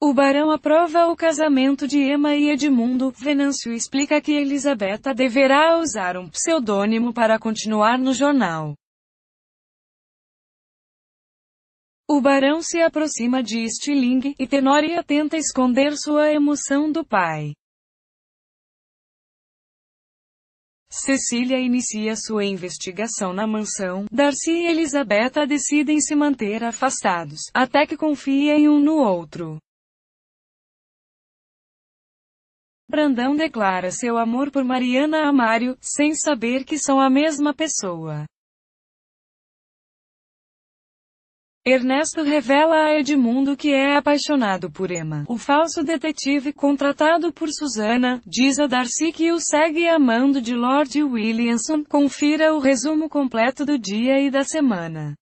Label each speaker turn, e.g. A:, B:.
A: O barão aprova o casamento de Emma e Edmundo. Venâncio explica que Elisabetta deverá usar um pseudônimo para continuar no jornal. O barão se aproxima de Stiling, e Tenoria tenta esconder sua emoção do pai. Cecília inicia sua investigação na mansão. Darcy e Elisabetta decidem se manter afastados, até que confiem um no outro. Brandão declara seu amor por Mariana Amário, sem saber que são a mesma pessoa. Ernesto revela a Edmundo que é apaixonado por Emma. O falso detetive contratado por Susana diz a Darcy que o segue amando de Lord Williamson. Confira o resumo completo do dia e da semana.